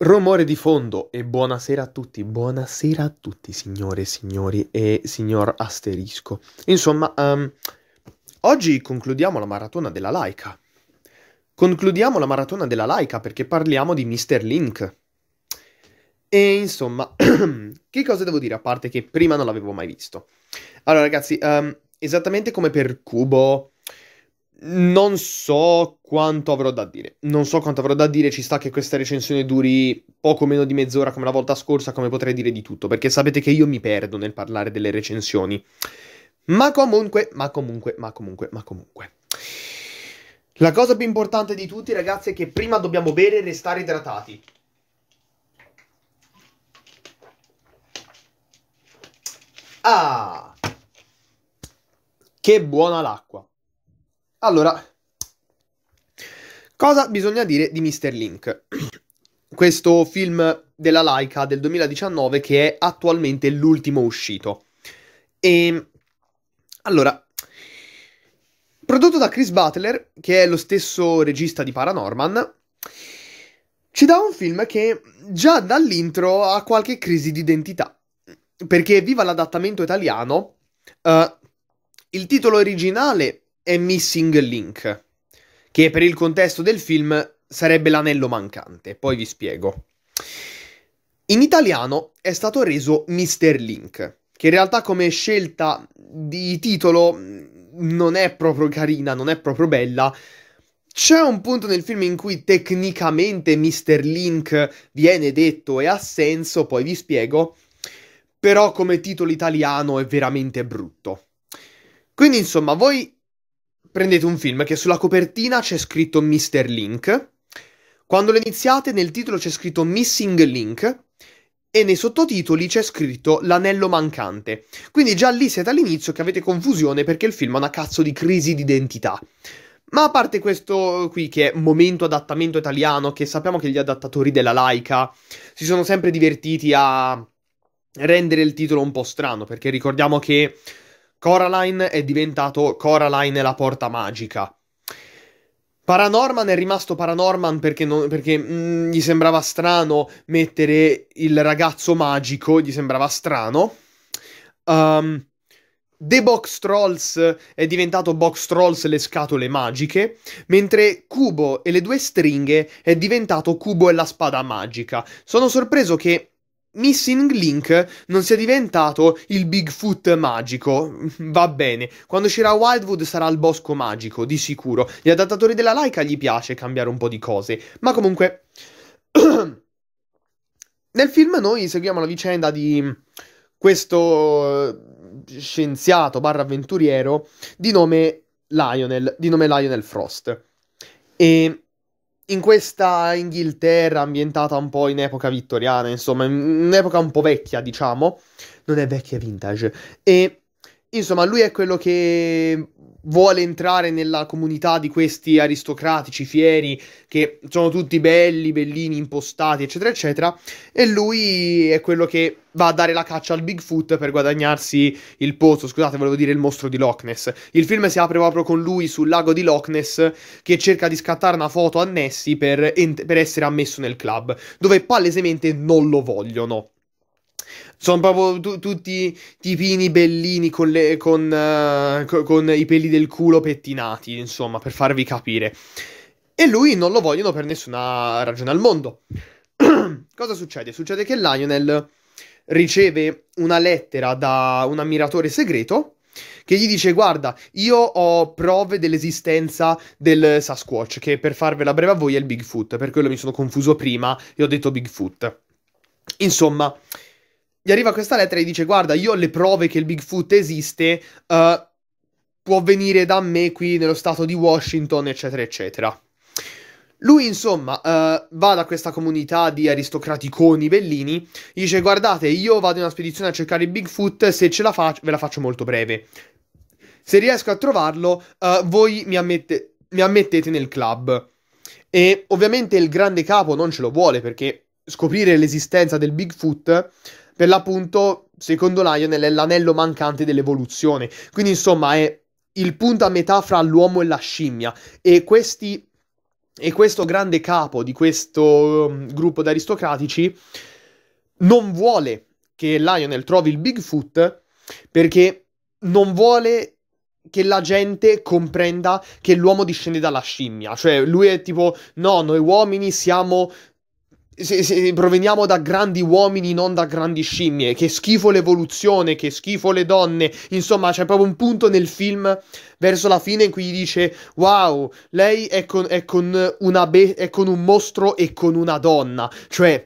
Rumore di fondo e buonasera a tutti, buonasera a tutti signore e signori e signor Asterisco. Insomma, um, oggi concludiamo la maratona della Laika. Concludiamo la maratona della Laika perché parliamo di Mr. Link. E insomma, che cosa devo dire a parte che prima non l'avevo mai visto? Allora ragazzi, um, esattamente come per Cubo non so quanto avrò da dire. Non so quanto avrò da dire. Ci sta che questa recensione duri poco meno di mezz'ora come la volta scorsa, come potrei dire di tutto, perché sapete che io mi perdo nel parlare delle recensioni. Ma comunque, ma comunque, ma comunque, ma comunque. La cosa più importante di tutti, ragazzi, è che prima dobbiamo bere e restare idratati. Ah! Che buona l'acqua! Allora, cosa bisogna dire di Mr. Link? Questo film della Laika del 2019 che è attualmente l'ultimo uscito. E allora, prodotto da Chris Butler, che è lo stesso regista di Paranorman, ci dà un film che già dall'intro ha qualche crisi di identità. Perché viva l'adattamento italiano, uh, il titolo originale è Missing Link, che per il contesto del film sarebbe l'anello mancante, poi vi spiego. In italiano è stato reso Mr. Link, che in realtà come scelta di titolo non è proprio carina, non è proprio bella. C'è un punto nel film in cui tecnicamente Mr. Link viene detto e ha senso, poi vi spiego, però come titolo italiano è veramente brutto. Quindi insomma, voi prendete un film che sulla copertina c'è scritto Mr. Link, quando lo iniziate nel titolo c'è scritto Missing Link e nei sottotitoli c'è scritto L'anello mancante. Quindi già lì siete all'inizio che avete confusione perché il film ha una cazzo di crisi d'identità. Ma a parte questo qui che è momento adattamento italiano, che sappiamo che gli adattatori della Laika si sono sempre divertiti a rendere il titolo un po' strano, perché ricordiamo che Coraline è diventato Coraline e la porta magica. Paranorman è rimasto Paranorman perché, non, perché mh, mm, gli sembrava strano mettere il ragazzo magico, gli sembrava strano. Um, The Box Trolls è diventato Box Trolls le scatole magiche, mentre Cubo e le due stringhe è diventato Cubo e la spada magica. Sono sorpreso che Missing Link non sia diventato il Bigfoot magico. Va bene, quando uscirà Wildwood sarà il bosco magico, di sicuro. Gli adattatori della Laika gli piace cambiare un po' di cose, ma comunque... Nel film noi seguiamo la vicenda di questo eh, scienziato barra avventuriero di nome Lionel, di nome Lionel Frost. E in questa Inghilterra ambientata un po' in epoca vittoriana, insomma, in epoca un po' vecchia, diciamo, non è vecchia vintage. E insomma, lui è quello che vuole entrare nella comunità di questi aristocratici fieri che sono tutti belli, bellini, impostati, eccetera, eccetera. E lui è quello che va a dare la caccia al Bigfoot per guadagnarsi il pozzo. Scusate, volevo dire il mostro di Loch Ness. Il film si apre proprio con lui sul lago di Loch Ness che cerca di scattare una foto a Nessie per, ent- per essere ammesso nel club, dove palesemente non lo vogliono. Sono proprio tu, tutti tipini bellini con, le, con, uh, eh, con, con, i peli del culo pettinati, insomma, per farvi capire. E lui non lo vogliono per nessuna ragione al mondo. Cosa succede? Succede che Lionel riceve una lettera da un ammiratore segreto che gli dice guarda io ho prove dell'esistenza del Sasquatch che per farvela breve a voi è il Bigfoot per quello mi sono confuso prima e ho detto Bigfoot insomma gli arriva questa lettera e dice: Guarda, io ho le prove che il Bigfoot esiste, uh, può venire da me qui nello stato di Washington, eccetera, eccetera. Lui, insomma, uh, va da questa comunità di aristocraticoni bellini, gli dice: Guardate, io vado in una spedizione a cercare il Bigfoot, se ce la faccio, ve la faccio molto breve. Se riesco a trovarlo, uh, voi mi, ammette- mi ammettete nel club. E ovviamente il grande capo non ce lo vuole perché scoprire l'esistenza del Bigfoot per l'appunto, secondo Lionel, è l'anello mancante dell'evoluzione. Quindi, insomma, è il punto a metà fra l'uomo e la scimmia. E questi. E questo grande capo di questo um, gruppo di aristocratici non vuole che Lionel trovi il Bigfoot perché non vuole che la gente comprenda che l'uomo discende dalla scimmia. Cioè, lui è tipo: no, noi uomini siamo se, se proveniamo da grandi uomini, non da grandi scimmie. Che schifo l'evoluzione, che schifo le donne. Insomma, c'è proprio un punto nel film verso la fine in cui gli dice: Wow, lei è con, è con, be- è con un mostro e con una donna. Cioè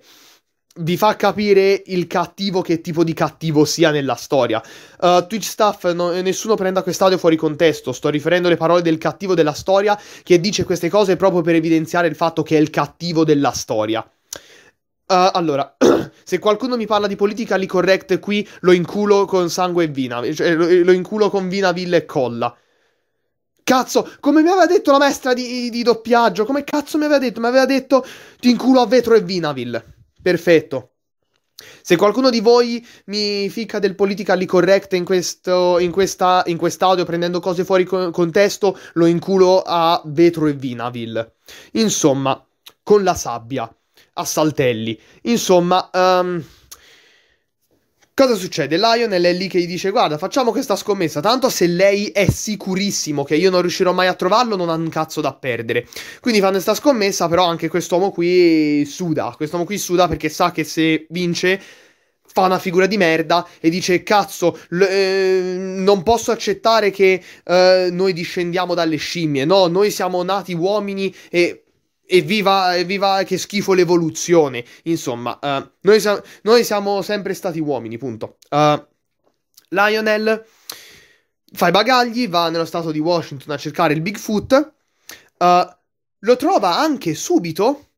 vi fa capire il cattivo che tipo di cattivo sia nella storia. Uh, Twitch staff, no, nessuno prenda quest'audio fuori contesto, sto riferendo le parole del cattivo della storia che dice queste cose proprio per evidenziare il fatto che è il cattivo della storia. Uh, allora, se qualcuno mi parla di politica li correct qui, lo inculo con sangue e vina, cioè lo, lo inculo con vina, villa e colla. Cazzo, come mi aveva detto la maestra di, di, doppiaggio? Come cazzo mi aveva detto? Mi aveva detto ti inculo a vetro e vinavil. Perfetto. Se qualcuno di voi mi ficca del politically correct in, questo, in, questa, in quest'audio prendendo cose fuori co- contesto, lo inculo a vetro e vinavil. Insomma, con la sabbia a saltelli. Insomma, um, cosa succede? Lionel è lì che gli dice: Guarda, facciamo questa scommessa. Tanto se lei è sicurissimo che io non riuscirò mai a trovarlo, non ha un cazzo da perdere. Quindi fanno questa scommessa, però anche quest'uomo qui suda. Quest'uomo qui suda perché sa che se vince fa una figura di merda e dice cazzo l- eh, non posso accettare che eh, noi discendiamo dalle scimmie no noi siamo nati uomini e evviva, evviva che schifo l'evoluzione. Insomma, uh, noi, sa- noi, siamo sempre stati uomini, punto. Uh, Lionel fa i bagagli, va nello stato di Washington a cercare il Bigfoot, uh, lo trova anche subito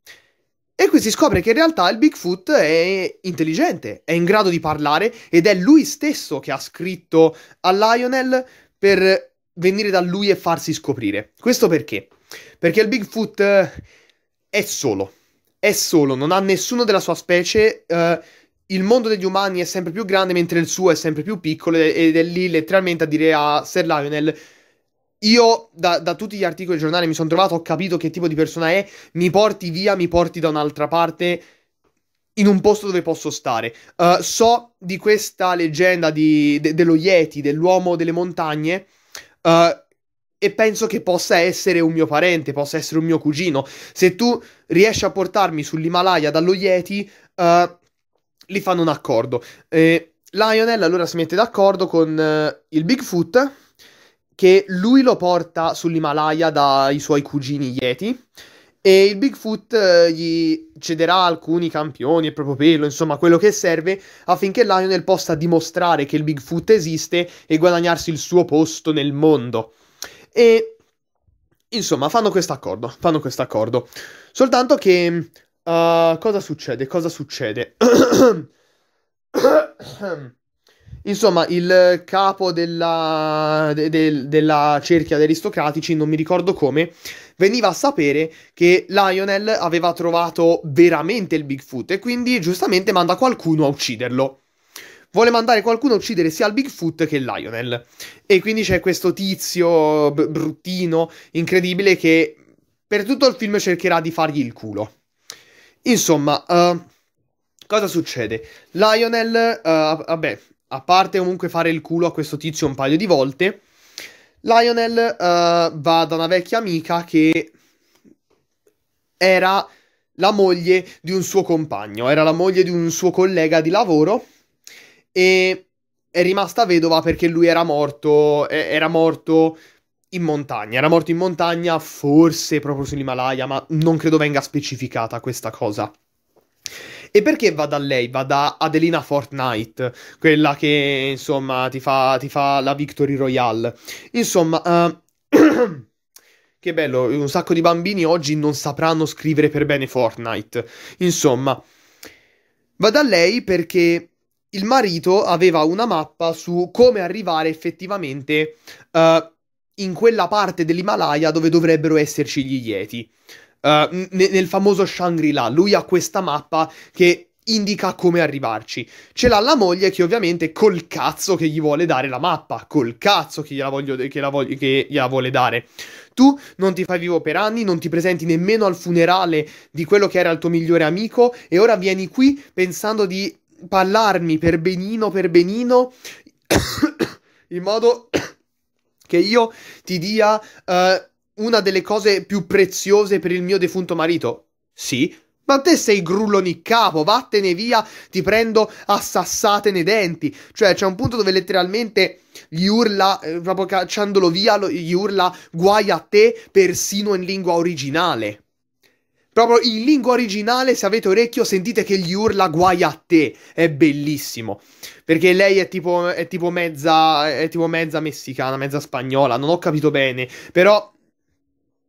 e qui si scopre che in realtà il Bigfoot è intelligente, è in grado di parlare ed è lui stesso che ha scritto a Lionel per venire da lui e farsi scoprire. Questo perché? Perché il Bigfoot è solo. È solo, non ha nessuno della sua specie. Uh, il mondo degli umani è sempre più grande, mentre il suo è sempre più piccolo. Ed è lì letteralmente a dire a Sir Lionel. Io, da, da tutti gli articoli del giornale, mi sono trovato, ho capito che tipo di persona è. Mi porti via, mi porti da un'altra parte in un posto dove posso stare. Uh, so di questa leggenda di, de, dello Yeti, dell'uomo delle montagne, uh, e penso che possa essere un mio parente, possa essere un mio cugino. Se tu riesci a portarmi sull'Himalaya dallo Yeti, uh, li fanno un accordo. Eh, Lionel allora si mette d'accordo con uh, il Bigfoot, che lui lo porta sull'Himalaya dai suoi cugini Yeti. E il Bigfoot eh, gli cederà alcuni campioni e proprio pelo, insomma, quello che serve affinché Lionel possa dimostrare che il Bigfoot esiste e guadagnarsi il suo posto nel mondo. E insomma, fanno questo accordo. Fanno questo accordo. Soltanto che uh, cosa succede? Cosa succede? Insomma, il capo della, de, de, della, cerchia di aristocratici, non mi ricordo come, veniva a sapere che Lionel aveva trovato veramente il Bigfoot e quindi giustamente manda qualcuno a ucciderlo vuole mandare qualcuno a uccidere sia il Bigfoot che il Lionel. E quindi c'è questo tizio b- bruttino, incredibile, che per tutto il film cercherà di fargli il culo. Insomma, uh, cosa succede? Lionel, uh, vabbè, a parte comunque fare il culo a questo tizio un paio di volte, Lionel uh, va da una vecchia amica che era la moglie di un suo compagno, era la moglie di un suo collega di lavoro e è rimasta vedova perché lui era morto, era morto in montagna, era morto in montagna forse proprio sull'Himalaya, ma non credo venga specificata questa cosa. E perché va da lei? Va da Adelina Fortnite, quella che insomma ti fa, ti fa la Victory Royale. Insomma, uh... che bello, un sacco di bambini oggi non sapranno scrivere per bene Fortnite. Insomma, va da lei perché il marito aveva una mappa su come arrivare effettivamente uh, in quella parte dell'Himalaya dove dovrebbero esserci gli Yeti. Uh, n- nel famoso Shangri-La, lui ha questa mappa che indica come arrivarci. Ce l'ha la moglie che ovviamente col cazzo che gli vuole dare la mappa, col cazzo che gliela, voglio, che, la voglio, che gliela vuole dare. Tu non ti fai vivo per anni, non ti presenti nemmeno al funerale di quello che era il tuo migliore amico e ora vieni qui pensando di parlarmi per benino, per benino, in modo che io ti dia uh, una delle cose più preziose per il mio defunto marito? Sì. Ma te sei grullo capo, vattene via, ti prendo a sassate nei denti. Cioè, c'è un punto dove letteralmente gli urla, eh, proprio cacciandolo via, lo, gli urla guai a te persino in lingua originale. Proprio in lingua originale, se avete orecchio, sentite che gli urla guai a te. È bellissimo. Perché lei è tipo, è tipo, mezza, è tipo mezza messicana, mezza spagnola. Non ho capito bene. Però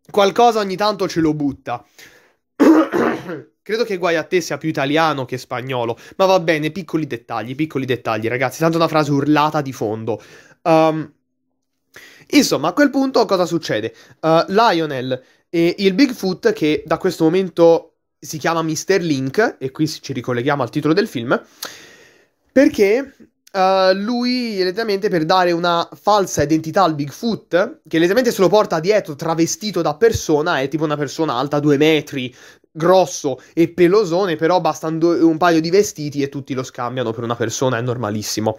qualcosa ogni tanto ce lo butta. Credo che guai a te sia più italiano che spagnolo. Ma va bene, piccoli dettagli, piccoli dettagli, ragazzi. Tanto una frase urlata di fondo. Um, Insomma, a quel punto cosa succede? Uh, Lionel e il Bigfoot, che da questo momento si chiama Mr. Link, e qui ci ricolleghiamo al titolo del film, perché uh, lui, letteralmente, per dare una falsa identità al Bigfoot, che letteralmente se lo porta dietro travestito da persona, è tipo una persona alta due metri, grosso e pelosone, però bastando un paio di vestiti e tutti lo scambiano per una persona, è normalissimo.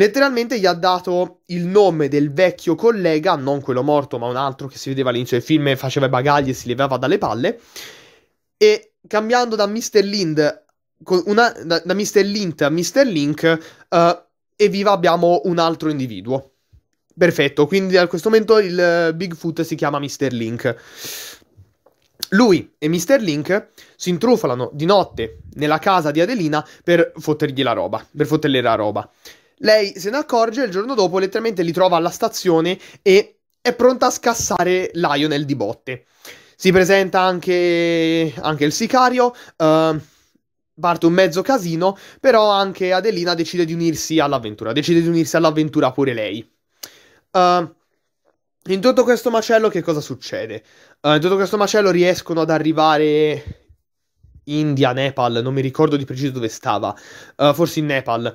Letteralmente gli ha dato il nome del vecchio collega, non quello morto, ma un altro che si vedeva all'inizio del film, faceva i bagagli e si levava dalle palle. E cambiando da Mr. Lind, una, da, da Mr. Lint a Mr. Link, uh, eh, evviva abbiamo un altro individuo. Perfetto, quindi a questo momento il eh, Bigfoot si chiama Mr. Link. Lui e Mr. Link si intrufalano di notte nella casa di Adelina per fottergli la roba, per fotterle la roba. Lei se ne accorge e il giorno dopo letteralmente li trova alla stazione e è pronta a scassare Lionel di botte. Si presenta anche, anche il sicario, uh, parte un mezzo casino, però anche Adelina decide di unirsi all'avventura, decide di unirsi all'avventura pure lei. Uh, in tutto questo macello che cosa succede? Uh, in tutto questo macello riescono ad arrivare India, Nepal, non mi ricordo di preciso dove stava, uh, forse in Nepal.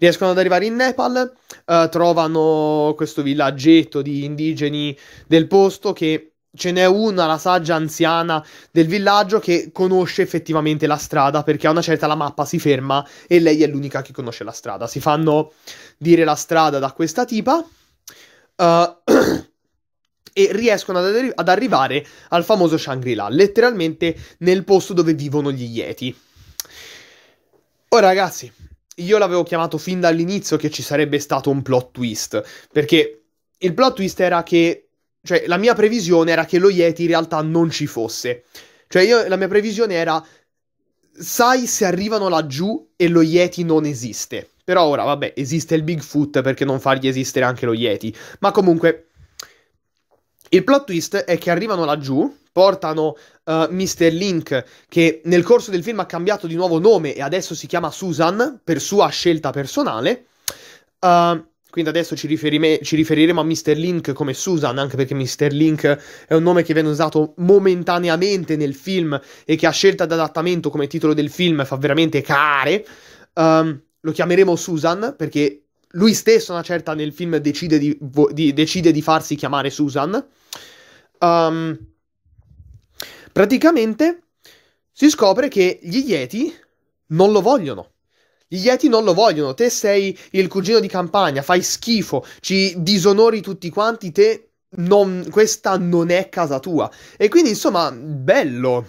Riescono ad arrivare in Nepal, uh, trovano questo villaggetto di indigeni del posto che ce n'è una, la saggia anziana del villaggio, che conosce effettivamente la strada perché a una certa la mappa si ferma e lei è l'unica che conosce la strada. Si fanno dire la strada da questa tipa. Uh, e riescono ad, arri- ad, arrivare al famoso Shangri-La, letteralmente nel posto dove vivono gli Yeti. Ora ragazzi, io l'avevo chiamato fin dall'inizio che ci sarebbe stato un plot twist, perché il plot twist era che, cioè la mia previsione era che lo Yeti in realtà non ci fosse. Cioè io, la mia previsione era, sai se arrivano laggiù e lo Yeti non esiste. Però ora, vabbè, esiste il Bigfoot perché non fargli esistere anche lo Yeti. Ma comunque, il plot twist è che arrivano laggiù portano uh, eh, Mr. Link, che nel corso del film ha cambiato di nuovo nome e adesso si chiama Susan per sua scelta personale. Uh, quindi adesso ci, riferime- ci, riferiremo a Mr. Link come Susan, anche perché Mr. Link è un nome che viene usato momentaneamente nel film e che a scelta d'adattamento come titolo del film fa veramente care. Um, lo chiameremo Susan perché lui stesso, una certa, nel film decide di, vo- di, decide di farsi chiamare Susan. Um, Praticamente si scopre che gli Yeti non lo vogliono. Gli Yeti non lo vogliono, te sei il cugino di campagna, fai schifo, ci disonori tutti quanti, te non, questa non è casa tua. E quindi insomma, bello.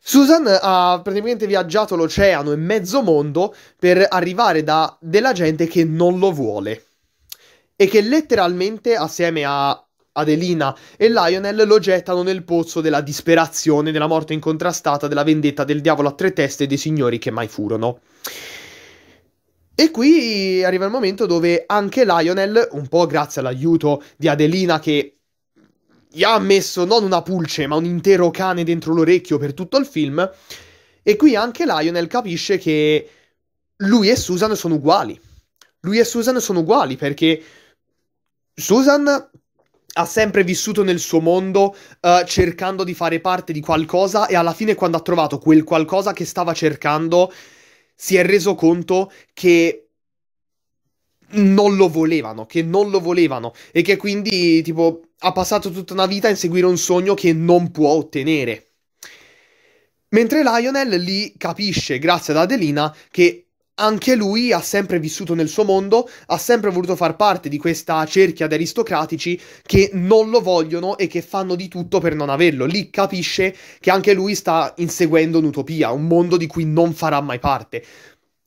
Susan ha praticamente viaggiato l'oceano e mezzo mondo per arrivare da della gente che non lo vuole e che letteralmente assieme a Adelina e Lionel lo gettano nel pozzo della disperazione, della morte incontrastata, della vendetta del diavolo a tre teste e dei signori che mai furono. E qui arriva il momento dove anche Lionel, un po' grazie all'aiuto di Adelina che gli ha messo non una pulce ma un intero cane dentro l'orecchio per tutto il film, e qui anche Lionel capisce che lui e Susan sono uguali. Lui e Susan sono uguali perché Susan ha sempre vissuto nel suo mondo uh, cercando di fare parte di qualcosa e alla fine quando ha trovato quel qualcosa che stava cercando si è reso conto che non lo volevano, che non lo volevano e che quindi tipo ha passato tutta una vita a inseguire un sogno che non può ottenere. Mentre Lionel lì capisce, grazie ad Adelina, che anche lui ha sempre vissuto nel suo mondo, ha sempre voluto far parte di questa cerchia di aristocratici che non lo vogliono e che fanno di tutto per non averlo. Lì capisce che anche lui sta inseguendo un'utopia, un mondo di cui non farà mai parte.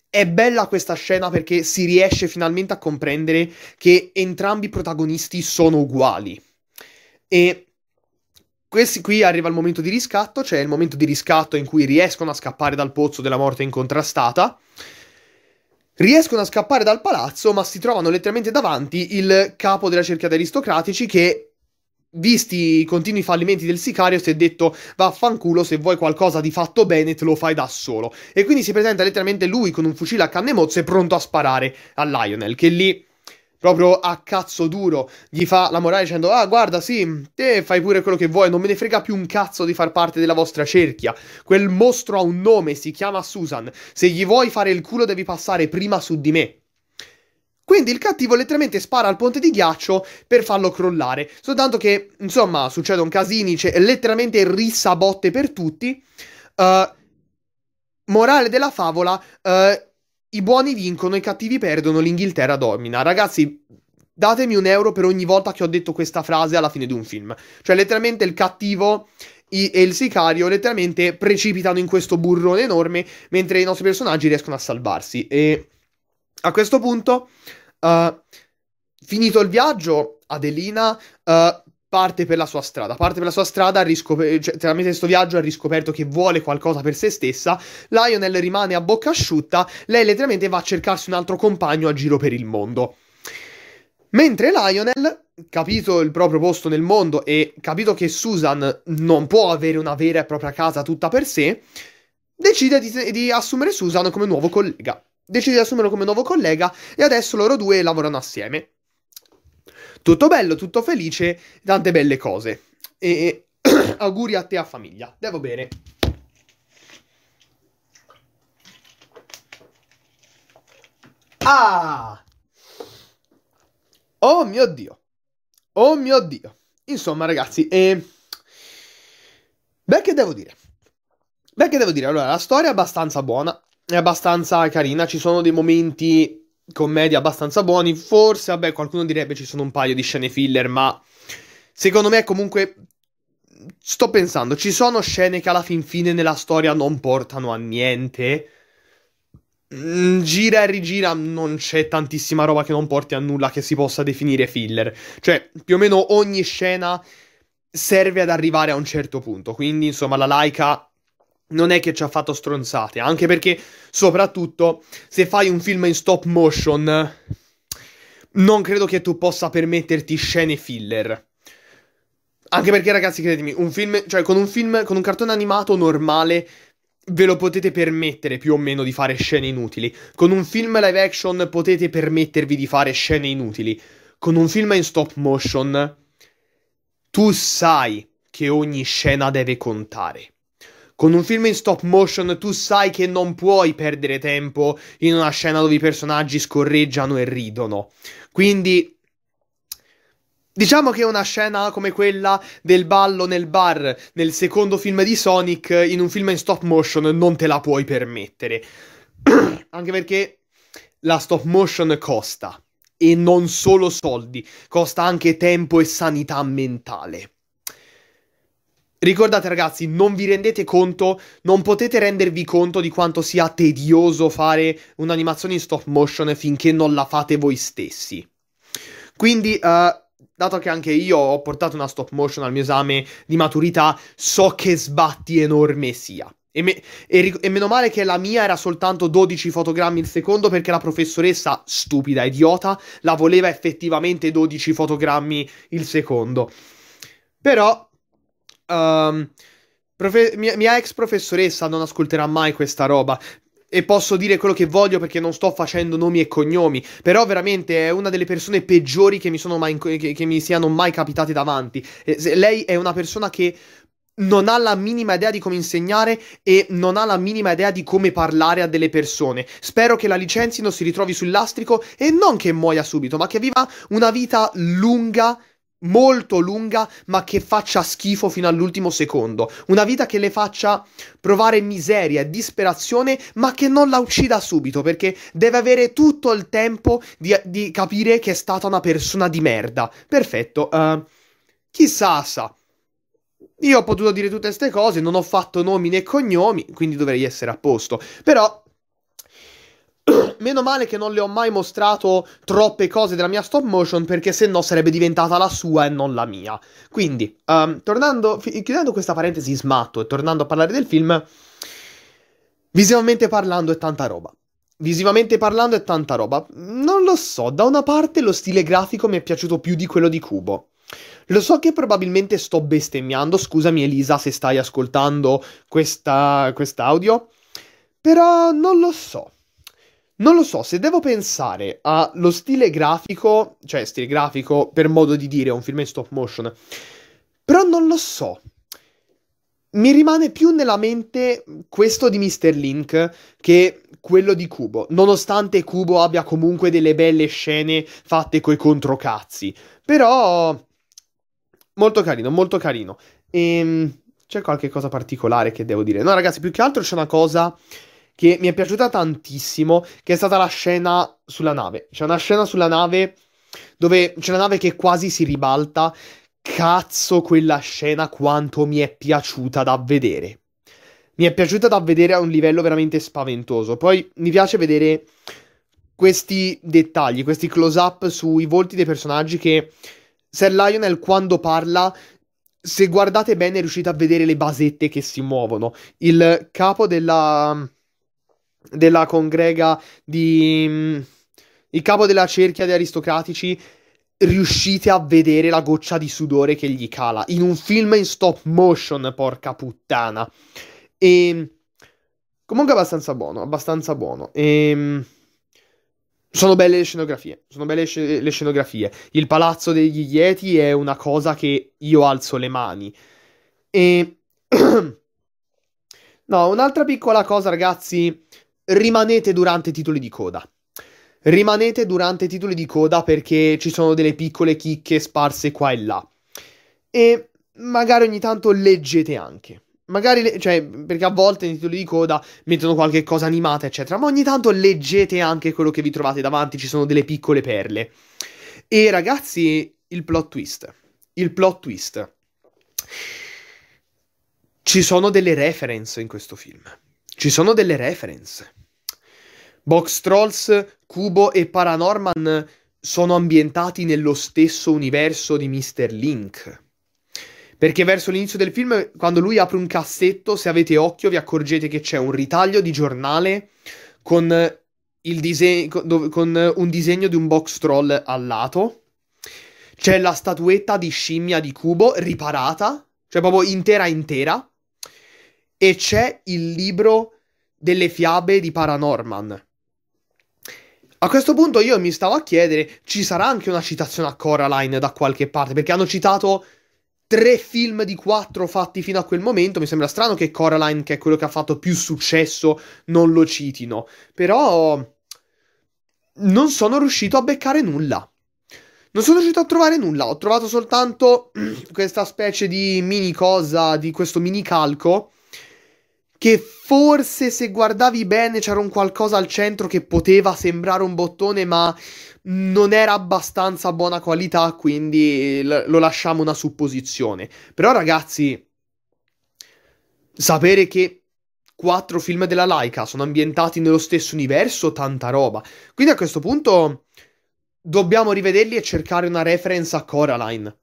È bella questa scena perché si riesce finalmente a comprendere che entrambi i protagonisti sono uguali. E questi qui arriva il momento di riscatto, cioè il momento di riscatto in cui riescono a scappare dal pozzo della morte incontrastata. Riescono a scappare dal palazzo, ma si trovano letteralmente davanti il capo della cerchia di aristocratici che, visti i continui fallimenti del sicario, si è detto vaffanculo, se vuoi qualcosa di fatto bene te lo fai da solo. E quindi si presenta letteralmente lui con un fucile a canne mozze pronto a sparare a Lionel, che lì proprio a cazzo duro, gli fa la morale dicendo ah guarda sì, te fai pure quello che vuoi, non me ne frega più un cazzo di far parte della vostra cerchia, quel mostro ha un nome, si chiama Susan, se gli vuoi fare il culo devi passare prima su di me. Quindi il cattivo letteralmente spara al ponte di ghiaccio per farlo crollare, soltanto che insomma succede un casino, c'è cioè, letteralmente rissabotte per tutti. Uh, morale della favola, uh, i buoni vincono, i cattivi perdono, l'Inghilterra domina. Ragazzi, datemi un euro per ogni volta che ho detto questa frase alla fine di un film. Cioè, letteralmente il cattivo e il sicario letteralmente precipitano in questo burrone enorme, mentre i nostri personaggi riescono a salvarsi. E a questo punto, uh, finito il viaggio, Adelina uh, parte per la sua strada, parte per la sua strada, riscoper- cioè, tramite questo viaggio ha riscoperto che vuole qualcosa per se stessa, Lionel rimane a bocca asciutta, lei letteralmente va a cercarsi un altro compagno a giro per il mondo. Mentre Lionel, capito il proprio posto nel mondo e capito che Susan non può avere una vera e propria casa tutta per sé, decide di, di assumere Susan come nuovo collega. Decide di assumerlo come nuovo collega e adesso loro due lavorano assieme tutto bello, tutto felice, tante belle cose. E auguri a te e a famiglia. Devo bene. Ah! Oh mio Dio! Oh mio Dio! Insomma, ragazzi, eh... beh, che devo dire? Beh, che devo dire? Allora, la storia è abbastanza buona, è abbastanza carina, ci sono dei momenti commedia abbastanza buoni. Forse, vabbè, qualcuno direbbe ci sono un paio di scene filler, ma secondo me comunque sto pensando, ci sono scene che alla fin fine nella storia non portano a niente. Mm, gira e rigira, non c'è tantissima roba che non porti a nulla che si possa definire filler. Cioè, più o meno ogni scena serve ad arrivare a un certo punto. Quindi, insomma, la laica non è che ci ha fatto stronzate, anche perché soprattutto se fai un film in stop motion non credo che tu possa permetterti scene filler. Anche perché ragazzi, credetemi, un film, cioè con un film con un cartone animato normale ve lo potete permettere più o meno di fare scene inutili. Con un film live action potete permettervi di fare scene inutili. Con un film in stop motion tu sai che ogni scena deve contare. Con un film in stop motion tu sai che non puoi perdere tempo in una scena dove i personaggi scorreggiano e ridono. Quindi Diciamo che una scena come quella del ballo nel bar nel secondo film di Sonic in un film in stop motion non te la puoi permettere. Anche perché la stop motion costa e non solo soldi, costa anche tempo e sanità mentale. Ricordate ragazzi, non vi rendete conto, non potete rendervi conto di quanto sia tedioso fare un'animazione in stop motion finché non la fate voi stessi. Quindi, uh, dato che anche io ho portato una stop motion al mio esame di maturità, so che sbatti enorme sia. E, me, e, e, meno male che la mia era soltanto 12 fotogrammi al secondo perché la professoressa, stupida, idiota, la voleva effettivamente 12 fotogrammi il secondo. Però um, profe- mia, mia ex professoressa non ascolterà mai questa roba e posso dire quello che voglio perché non sto facendo nomi e cognomi, però veramente è una delle persone peggiori che mi, mai, che, che mi siano mai capitate davanti. Eh, lei è una persona che non ha la minima idea di come insegnare e non ha la minima idea di come parlare a delle persone. Spero che la licenzino, si ritrovi sul lastrico e non che muoia subito, ma che viva una vita lunga molto lunga, ma che faccia schifo fino all'ultimo secondo. Una vita che le faccia provare miseria e disperazione, ma che non la uccida subito, perché deve avere tutto il tempo di, di capire che è stata una persona di merda. Perfetto. Uh, chissà, sa. Io ho potuto dire tutte queste cose, non ho fatto nomi né cognomi, quindi dovrei essere a posto. Però Meno male che non le ho mai mostrato troppe cose della mia stop motion perché se no sarebbe diventata la sua e non la mia. Quindi, um, tornando, fi- chiudendo questa parentesi smatto e tornando a parlare del film, visivamente parlando è tanta roba. Visivamente parlando è tanta roba. Non lo so, da una parte lo stile grafico mi è piaciuto più di quello di Cubo. Lo so che probabilmente sto bestemmiando, scusami Elisa se stai ascoltando questa, quest'audio, però non lo so. Non lo so, se devo pensare allo stile grafico, cioè stile grafico per modo di dire, è un film in stop motion, però non lo so. Mi rimane più nella mente questo di Mr. Link che quello di Cubo, nonostante Cubo abbia comunque delle belle scene fatte coi controcazzi, però molto carino, molto carino. Ehm, c'è qualche cosa particolare che devo dire. No ragazzi, più che altro c'è una cosa che mi è piaciuta tantissimo, che è stata la scena sulla nave. C'è una scena sulla nave dove c'è una nave che quasi si ribalta. Cazzo, quella scena quanto mi è piaciuta da vedere. Mi è piaciuta da vedere a un livello veramente spaventoso. Poi mi piace vedere questi dettagli, questi close-up sui volti dei personaggi che Sir Lionel quando parla se guardate bene riuscite a vedere le basette che si muovono. Il capo della della congrega di... Mm, il capo della cerchia di aristocratici riuscite a vedere la goccia di sudore che gli cala in un film in stop motion, porca puttana. E ehm, comunque abbastanza buono, abbastanza buono. E ehm, sono belle le scenografie, sono belle le scenografie. Il palazzo degli Yeti è una cosa che io alzo le mani. E ehm, No, un'altra piccola cosa, ragazzi, rimanete durante i titoli di coda. Rimanete durante i titoli di coda perché ci sono delle piccole chicche sparse qua e là. E magari ogni tanto leggete anche. Magari, le- cioè, perché a volte nei titoli di coda mettono qualche cosa animata, eccetera. Ma ogni tanto leggete anche quello che vi trovate davanti, ci sono delle piccole perle. E ragazzi, il plot twist. Il plot twist. Ci sono delle reference in questo film. Ci sono delle reference. Box Trolls, Cubo e Paranorman sono ambientati nello stesso universo di Mr. Link. Perché verso l'inizio del film, quando lui apre un cassetto, se avete occhio vi accorgete che c'è un ritaglio di giornale con, dise- con un disegno di un box troll al lato. C'è la statuetta di scimmia di Cubo riparata, cioè proprio intera intera. E c'è il libro delle fiabe di Paranorman a questo punto io mi stavo a chiedere, ci sarà anche una citazione a Coraline da qualche parte? Perché hanno citato tre film di quattro fatti fino a quel momento. Mi sembra strano che Coraline, che è quello che ha fatto più successo, non lo citino. Però non sono riuscito a beccare nulla. Non sono riuscito a trovare nulla, ho trovato soltanto questa specie di mini cosa, di questo mini calco che forse se guardavi bene c'era un qualcosa al centro che poteva sembrare un bottone, ma non era abbastanza buona qualità, quindi lo lasciamo una supposizione. Però ragazzi, sapere che quattro film della Laika sono ambientati nello stesso universo, tanta roba. Quindi a questo punto dobbiamo rivederli e cercare una reference a Coraline.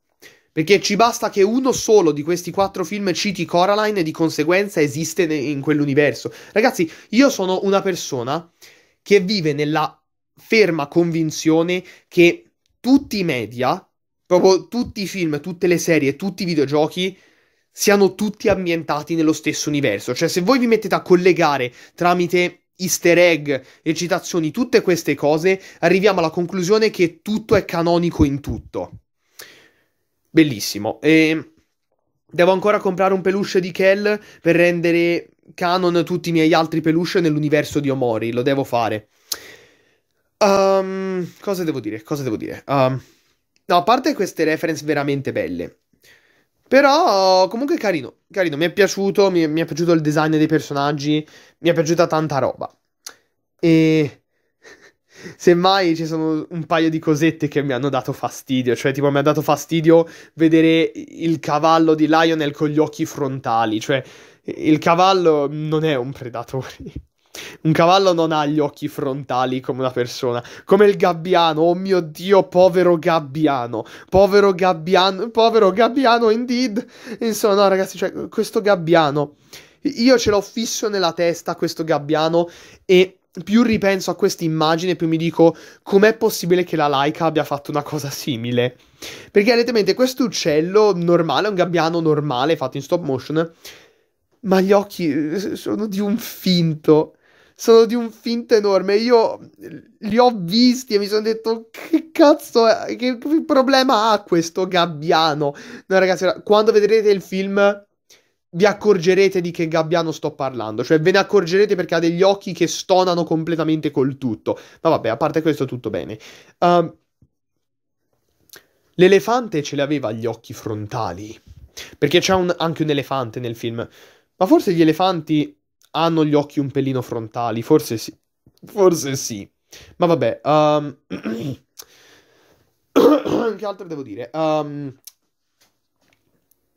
Perché ci basta che uno solo di questi quattro film citi Coraline e di conseguenza esiste in quell'universo. Ragazzi, io sono una persona che vive nella ferma convinzione che tutti i media, proprio tutti i film, tutte le serie, tutti i videogiochi siano tutti ambientati nello stesso universo. Cioè, se voi vi mettete a collegare tramite easter egg, e tutte queste cose, arriviamo alla conclusione che tutto è canonico in tutto. Bellissimo. E devo ancora comprare un peluche di Kel per rendere canon tutti i miei altri peluche nell'universo di Omori. Lo devo fare. Um, cosa devo dire? Cosa devo dire? Um, no, a parte queste reference veramente belle. Però comunque carino, carino, mi è piaciuto, mi mi è piaciuto il design dei personaggi, mi è piaciuta tanta roba. E Semmai ci sono un paio di cosette che mi hanno dato fastidio, cioè tipo mi ha dato fastidio vedere il cavallo di Lionel con gli occhi frontali, cioè il cavallo non è un predatore. Un cavallo non ha gli occhi frontali come una persona, come il gabbiano. Oh mio dio, povero gabbiano. Povero gabbiano, povero gabbiano indeed. Insomma, no ragazzi, cioè questo gabbiano io ce l'ho fisso nella testa questo gabbiano e più ripenso a questa immagine, più mi dico com'è possibile che la Laika abbia fatto una cosa simile. Perché evidentemente questo uccello normale, è un gabbiano normale fatto in stop motion, ma gli occhi eh, sono di un finto. Sono di un finto enorme. Io eh, li ho visti e mi sono detto: Che cazzo, è? che problema ha questo gabbiano? No, ragazzi, quando vedrete il film vi accorgerete di che gabbiano sto parlando, cioè ve ne accorgerete perché ha degli occhi che stonano completamente col tutto. Ma vabbè, a parte questo tutto bene. Uh, l'elefante ce l'aveva gli occhi frontali, perché c'è un, anche un elefante nel film, ma forse gli elefanti hanno gli occhi un pelino frontali, forse sì, forse sì. Ma vabbè, um... che altro devo dire? Um,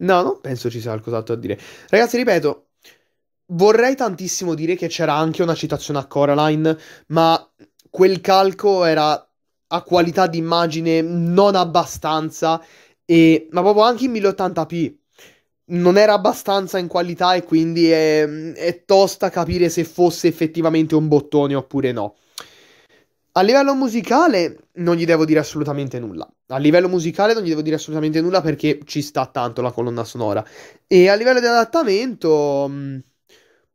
No, non penso ci sia qualcos'altro da dire. Ragazzi, ripeto, vorrei tantissimo dire che c'era anche una citazione a Coraline, ma quel calco era a qualità di immagine non abbastanza, e, ma proprio anche in 1080p non era abbastanza in qualità e quindi è, è tosta capire se fosse effettivamente un bottone oppure no. A livello musicale non gli devo dire assolutamente nulla. A livello musicale non gli devo dire assolutamente nulla perché ci sta tanto la colonna sonora. E a livello di adattamento mm,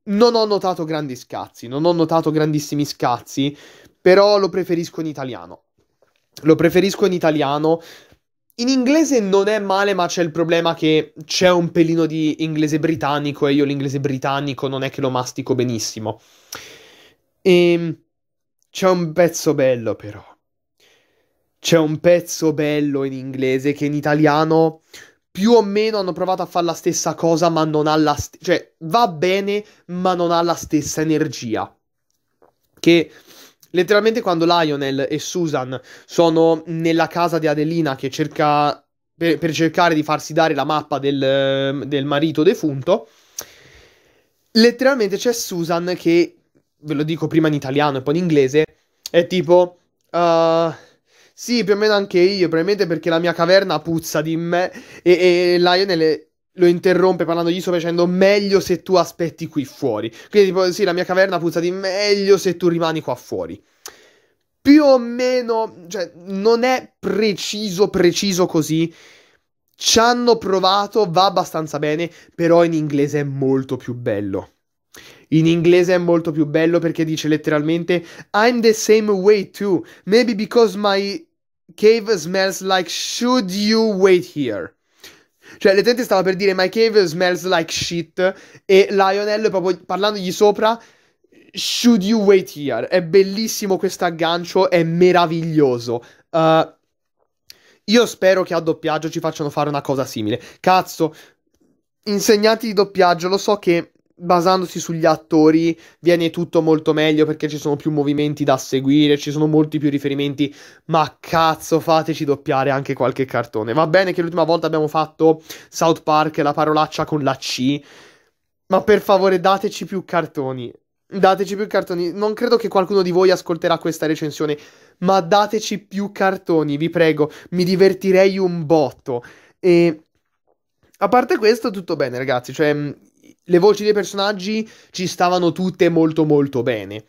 non ho notato grandi scazzi, non ho notato grandissimi scazzi, però lo preferisco in italiano. Lo preferisco in italiano. In inglese non è male, ma c'è il problema che c'è un pelino di inglese britannico e io l'inglese britannico non è che lo mastico benissimo. Ehm c'è un pezzo bello però. C'è un pezzo bello in inglese che in italiano più o meno hanno provato a fare la stessa cosa, ma non ha la st- cioè va bene, ma non ha la stessa energia. Che letteralmente quando Lionel e Susan sono nella casa di Adelina che cerca per, per cercare di farsi dare la mappa del, del marito defunto, letteralmente c'è Susan che ve lo dico prima in italiano e poi in inglese, è tipo... Uh, sì, più o meno anche io, probabilmente perché la mia caverna puzza di me e, e Lionel lo interrompe parlandogli sopra dicendo meglio se tu aspetti qui fuori. Quindi tipo sì, la mia caverna puzza di meglio se tu rimani qua fuori. Più o meno, cioè, non è preciso, preciso così. Ci hanno provato, va abbastanza bene, però in inglese è molto più bello. In inglese è molto più bello perché dice letteralmente I'm the same way too. Maybe because my cave smells like should you wait here. Cioè, l'utente stava per dire My cave smells like shit. E Lionel, proprio parlandogli sopra, Should you wait here? È bellissimo questo aggancio, è meraviglioso. Uh, io spero che a doppiaggio ci facciano fare una cosa simile. Cazzo, insegnanti di doppiaggio, lo so che basandosi sugli attori viene tutto molto meglio perché ci sono più movimenti da seguire, ci sono molti più riferimenti, ma cazzo fateci doppiare anche qualche cartone. Va bene che l'ultima volta abbiamo fatto South Park la parolaccia con la C, ma per favore dateci più cartoni. Dateci più cartoni. Non credo che qualcuno di voi ascolterà questa recensione, ma dateci più cartoni, vi prego. Mi divertirei un botto. E a parte questo, tutto bene, ragazzi. Cioè, le voci dei personaggi ci stavano tutte molto molto bene.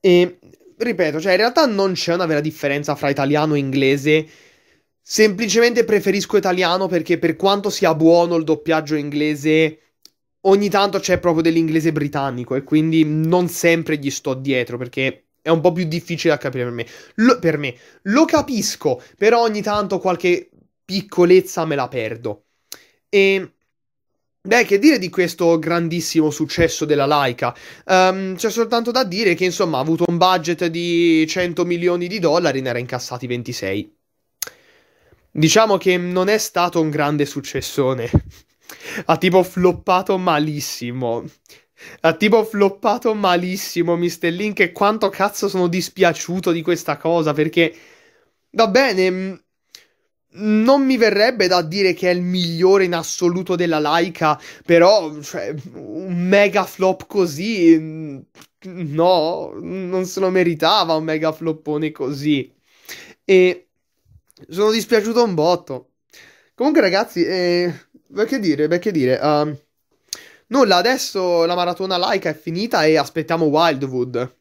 E ripeto, cioè in realtà non c'è una vera differenza fra italiano e inglese. Semplicemente preferisco italiano perché per quanto sia buono il doppiaggio inglese, ogni tanto c'è proprio dell'inglese britannico e quindi non sempre gli sto dietro perché è un po' più difficile da capire per me. Lo, per me. Lo capisco, però ogni tanto qualche piccolezza me la perdo. E Beh, che dire di questo grandissimo successo della Laika? Um, c'è soltanto da dire che, insomma, ha avuto un budget di 100 milioni di dollari, ne era incassati 26. Diciamo che non è stato un grande successone. ha tipo floppato malissimo. Ha tipo floppato malissimo, Mr. Link, e quanto cazzo sono dispiaciuto di questa cosa, perché... Va bene, mm, non mi verrebbe da dire che è il migliore in assoluto della Laika, però cioè, un mega flop così mm, no, non se lo meritava un mega floppone così. E sono dispiaciuto un botto. Comunque ragazzi, eh, beh che dire, beh che dire, uh, nulla, adesso la maratona Laika è finita e aspettiamo Wildwood.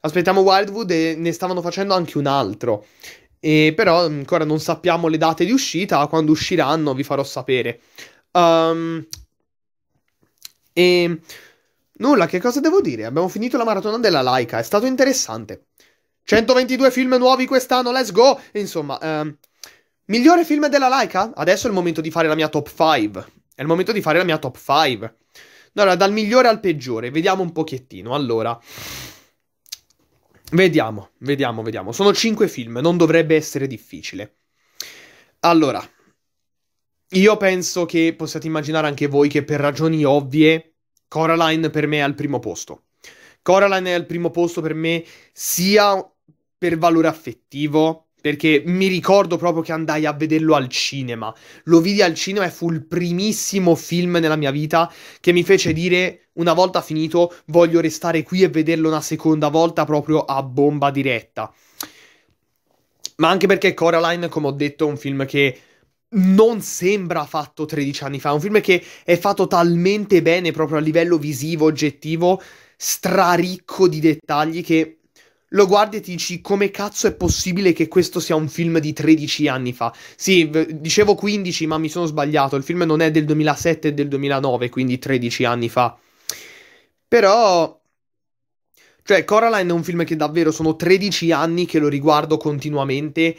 Aspettiamo Wildwood e ne stavano facendo anche un altro. E però mm, ancora non sappiamo le date di uscita, quando usciranno vi farò sapere. Um, e nulla, che cosa devo dire? Abbiamo finito la maratona della Laika, è stato interessante. 122 film nuovi quest'anno, let's go! insomma, um, migliore film della Laika? Adesso è il momento di fare la mia top 5. È il momento di fare la mia top 5. Allora, dal migliore al peggiore, vediamo un pochettino. Allora. Vediamo, vediamo, vediamo. Sono cinque film, non dovrebbe essere difficile. Allora, io penso che possiate immaginare anche voi che per ragioni ovvie Coraline per me è al primo posto. Coraline è al primo posto per me sia per valore affettivo, perché mi ricordo proprio che andai a vederlo al cinema. Lo vidi al cinema e fu il primissimo film nella mia vita che mi fece dire una volta finito voglio restare qui e vederlo una seconda volta proprio a bomba diretta. Ma anche perché Coraline, come ho detto, è un film che non sembra fatto 13 anni fa, è un film che è fatto talmente bene proprio a livello visivo, oggettivo, straricco di dettagli che lo guardi e ti dici come cazzo è possibile che questo sia un film di 13 anni fa. Sì, dicevo 15, ma mi sono sbagliato, il film non è del 2007 è del 2009, quindi 13 anni fa. Però, cioè, Coraline è un film che davvero sono 13 anni che lo riguardo continuamente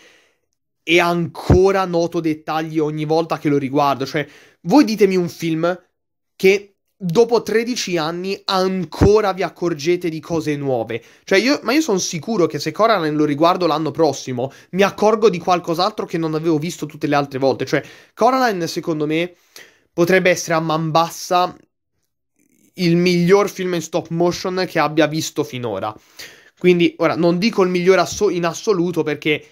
e ancora noto dettagli ogni volta che lo riguardo. Cioè, voi ditemi un film che dopo 13 anni ancora vi accorgete di cose nuove. Cioè io, ma io sono sicuro che se Coraline lo riguardo l'anno prossimo, mi accorgo di qualcos'altro che non avevo visto tutte le altre volte. Cioè, Coraline, secondo me, potrebbe essere a man bassa il miglior film in stop motion che abbia visto finora. Quindi, ora, non dico il migliore asso- in assoluto perché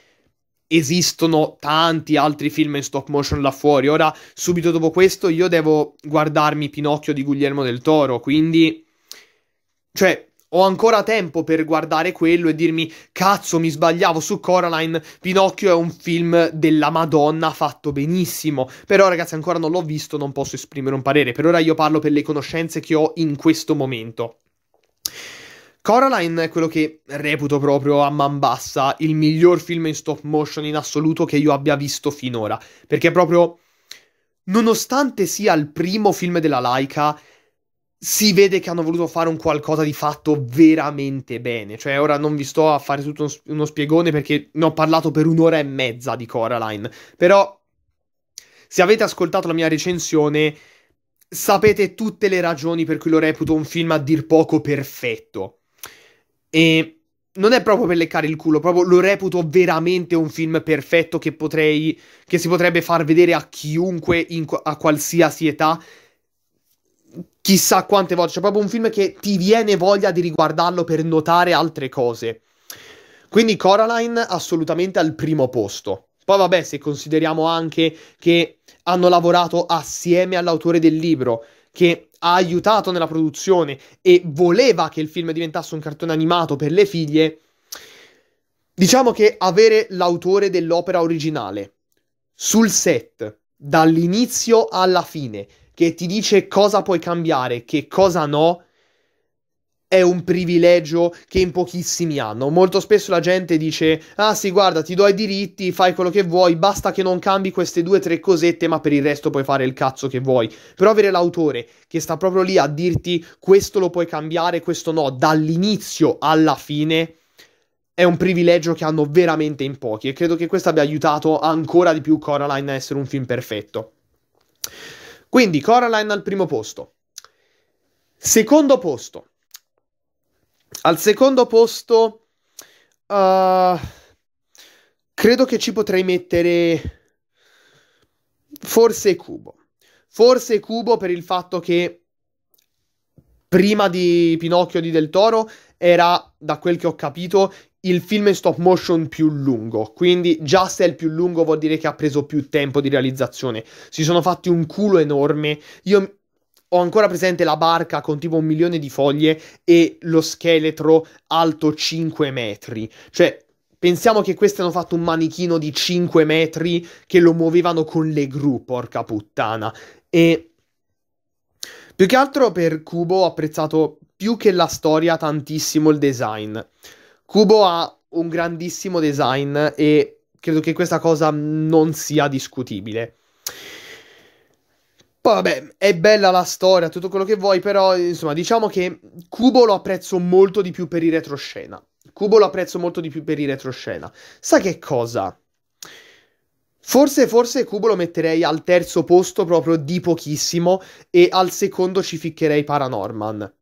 esistono tanti altri film in stop motion là fuori. Ora, subito dopo questo, io devo guardarmi Pinocchio di Guglielmo del Toro, quindi... Cioè, ho ancora tempo per guardare quello e dirmi cazzo mi sbagliavo su Coraline, Pinocchio è un film della Madonna fatto benissimo, però ragazzi ancora non l'ho visto, non posso esprimere un parere, per ora io parlo per le conoscenze che ho in questo momento. Coraline è quello che reputo proprio a man bassa il miglior film in stop motion in assoluto che io abbia visto finora, perché proprio nonostante sia il primo film della Laika si vede che hanno voluto fare un qualcosa di fatto veramente bene. Cioè, ora non vi sto a fare tutto uno spiegone perché ne ho parlato per un'ora e mezza di Coraline. Però, se avete ascoltato la mia recensione, sapete tutte le ragioni per cui lo reputo un film a dir poco perfetto. E non è proprio per leccare il culo, proprio lo reputo veramente un film perfetto che potrei. che si potrebbe far vedere a chiunque, in, a qualsiasi età chissà quante volte. C'è proprio un film che ti viene voglia di riguardarlo per notare altre cose. Quindi Coraline assolutamente al primo posto. Poi vabbè, se consideriamo anche che hanno lavorato assieme all'autore del libro, che ha aiutato nella produzione e voleva che il film diventasse un cartone animato per le figlie, diciamo che avere l'autore dell'opera originale sul set, dall'inizio alla fine, che ti dice cosa puoi cambiare, che cosa no, è un privilegio che in pochissimi hanno. Molto spesso la gente dice: Ah sì, guarda, ti do i diritti, fai quello che vuoi, basta che non cambi queste due o tre cosette, ma per il resto puoi fare il cazzo che vuoi. Però avere l'autore che sta proprio lì a dirti questo lo puoi cambiare, questo no, dall'inizio alla fine. È un privilegio che hanno veramente in pochi e credo che questo abbia aiutato ancora di più Coraline a essere un film perfetto. Quindi Coraline al primo posto. Secondo posto. Al secondo posto... Uh, credo che ci potrei mettere... Forse Cubo. Forse Cubo per il fatto che prima di Pinocchio di Del Toro era, da quel che ho capito, il film in stop motion più lungo, quindi già se è il più lungo vuol dire che ha preso più tempo di realizzazione. Si sono fatti un culo enorme. Io ho ancora presente la barca con tipo un milione di foglie e lo scheletro alto 5 metri. Cioè, pensiamo che questi hanno fatto un manichino di 5 metri che lo muovevano con le gru, porca puttana. E più che altro per Kubo ho apprezzato più che la storia tantissimo il design. Cubo ha un grandissimo design e credo che questa cosa non sia discutibile. Poi vabbè, è bella la storia, tutto quello che vuoi, però insomma, diciamo che Cubo lo apprezzo molto di più per i retroscena. Cubo lo apprezzo molto di più per i retroscena. Sa che cosa? Forse, forse Cubo lo metterei al terzo posto proprio di pochissimo e al secondo ci ficcherei Paranorman.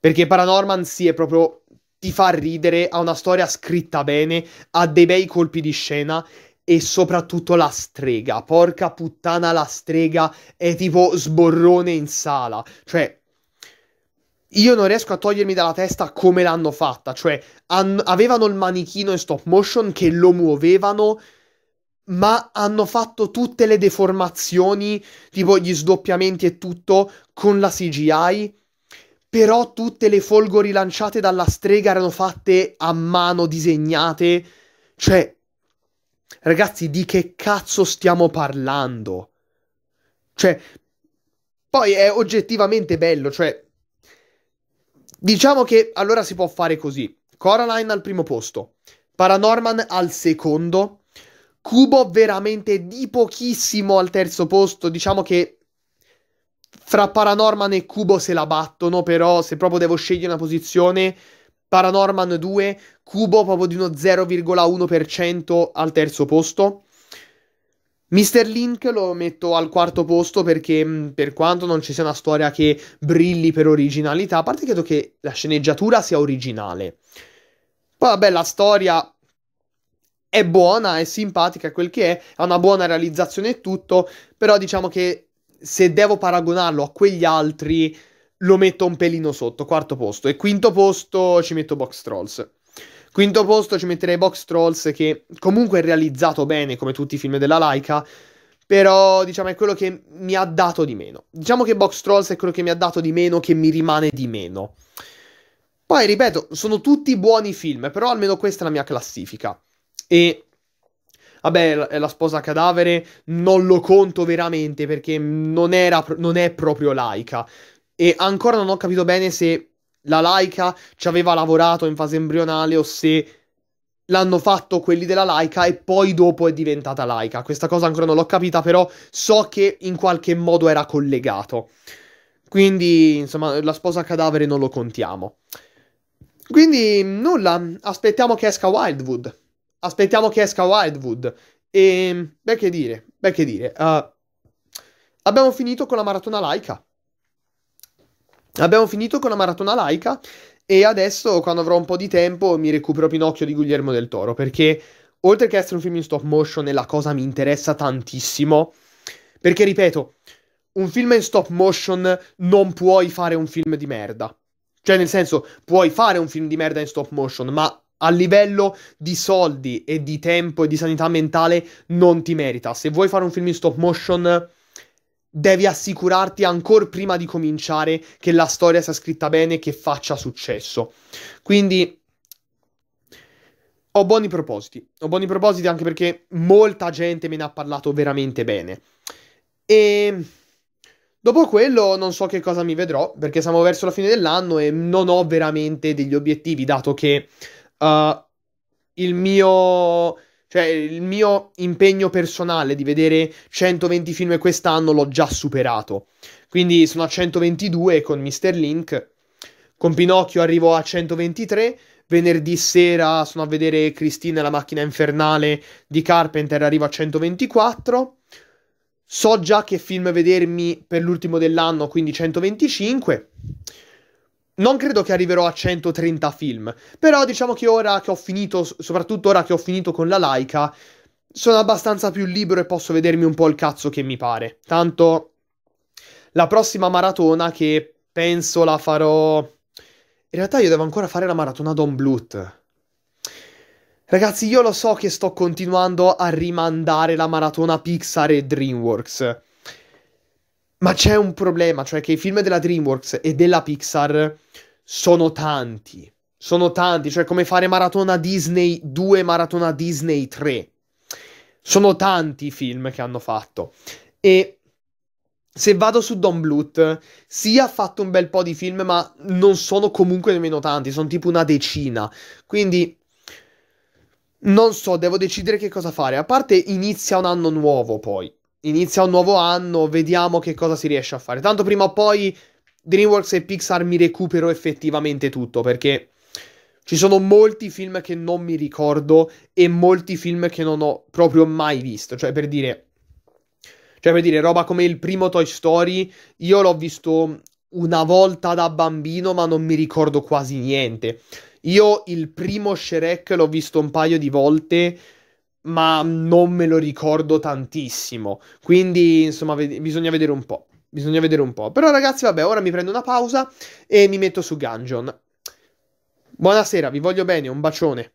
Perché Paranorman sì è proprio ti fa ridere, ha una storia scritta bene, ha dei bei colpi di scena e soprattutto la strega. Porca puttana, la strega è tipo sborrone in sala. Cioè, io non riesco a togliermi dalla testa come l'hanno fatta. Cioè, an- avevano il manichino in stop motion che lo muovevano, ma hanno fatto tutte le deformazioni, tipo gli sdoppiamenti e tutto, con la CGI però tutte le folgori lanciate dalla strega erano fatte a mano, disegnate. Cioè, ragazzi, di che cazzo stiamo parlando? Cioè, poi è oggettivamente bello, cioè... Diciamo che allora si può fare così. Coraline al primo posto, Paranorman al secondo, Cubo veramente di pochissimo al terzo posto, diciamo che fra Paranorman e Cubo se la battono, però se proprio devo scegliere una posizione, Paranorman 2, Cubo proprio di uno 0,1% al terzo posto. Mr. Link lo metto al quarto posto perché mm, per quanto non ci sia una storia che brilli per originalità, a parte credo che la sceneggiatura sia originale. Poi vabbè, la storia è buona, è simpatica quel che è, ha una buona realizzazione e tutto, però diciamo che se devo paragonarlo a quegli altri, lo metto un pelino sotto, quarto posto. E quinto posto ci metto Box Trolls. Quinto posto ci metterei Box Trolls, che comunque è realizzato bene come tutti i film della Laika. Però, diciamo, è quello che mi ha dato di meno. Diciamo che Box Trolls è quello che mi ha dato di meno, che mi rimane di meno. Poi, ripeto, sono tutti buoni film, però almeno questa è la mia classifica. E vabbè, è la sposa cadavere, non lo conto veramente perché non, era, non è proprio laica. E ancora non ho capito bene se la laica ci aveva lavorato in fase embrionale o se l'hanno fatto quelli della laica e poi dopo è diventata laica. Questa cosa ancora non l'ho capita, però so che in qualche modo era collegato. Quindi, insomma, la sposa cadavere non lo contiamo. Quindi, nulla, aspettiamo che esca Wildwood aspettiamo che esca Wildwood. E ehm, beh, che dire, beh, che dire. Uh, abbiamo finito con la maratona laica. Abbiamo finito con la maratona laica. E adesso, quando avrò un po' di tempo, mi recupero Pinocchio di Guglielmo del Toro. Perché, oltre che essere un film in stop motion, la cosa mi interessa tantissimo. Perché, ripeto, un film in stop motion non puoi fare un film di merda. Cioè, nel senso, puoi fare un film di merda in stop motion, ma a livello di soldi e di tempo e di sanità mentale non ti merita. Se vuoi fare un film in stop motion, devi assicurarti ancora prima di cominciare che la storia sia scritta bene e che faccia successo. Quindi ho buoni propositi, ho buoni propositi anche perché molta gente me ne ha parlato veramente bene. E Dopo quello non so che cosa mi vedrò, perché siamo verso la fine dell'anno e non ho veramente degli obiettivi, dato che uh, il mio cioè il mio impegno personale di vedere 120 film quest'anno l'ho già superato. Quindi sono a 122 con Mr. Link. Con Pinocchio arrivo a 123. Venerdì sera sono a vedere Cristina e la macchina infernale di Carpenter, arrivo a 124. So già che film vedermi per l'ultimo dell'anno, quindi 125 non credo che arriverò a 130 film, però diciamo che ora che ho finito, soprattutto ora che ho finito con la laica, sono abbastanza più libero e posso vedermi un po' il cazzo che mi pare. Tanto la prossima maratona che penso la farò... In realtà io devo ancora fare la maratona Don Bluth. Ragazzi, io lo so che sto continuando a rimandare la maratona Pixar e DreamWorks. Ma c'è un problema, cioè che i film della DreamWorks e della Pixar sono tanti. Sono tanti, cioè come fare Maratona Disney 2, Maratona Disney 3. Sono tanti i film che hanno fatto. E se vado su Don Bluth, sì ha fatto un bel po' di film, ma non sono comunque nemmeno tanti, sono tipo una decina. Quindi non so, devo decidere che cosa fare. A parte inizia un anno nuovo poi inizia un nuovo anno, vediamo che cosa si riesce a fare. Tanto prima o poi DreamWorks e Pixar mi recupero effettivamente tutto perché ci sono molti film che non mi ricordo e molti film che non ho proprio mai visto. Cioè, per dire, cioè per dire roba come il primo Toy Story, io l'ho visto una volta da bambino, ma non mi ricordo quasi niente. Io il primo Shrek l'ho visto un paio di volte ma non me lo ricordo tantissimo. Quindi, insomma, ved- bisogna vedere un po'. Bisogna vedere un po'. Però, ragazzi, vabbè, ora mi prendo una pausa e mi metto su Gungeon. Buonasera, vi voglio bene, un bacione.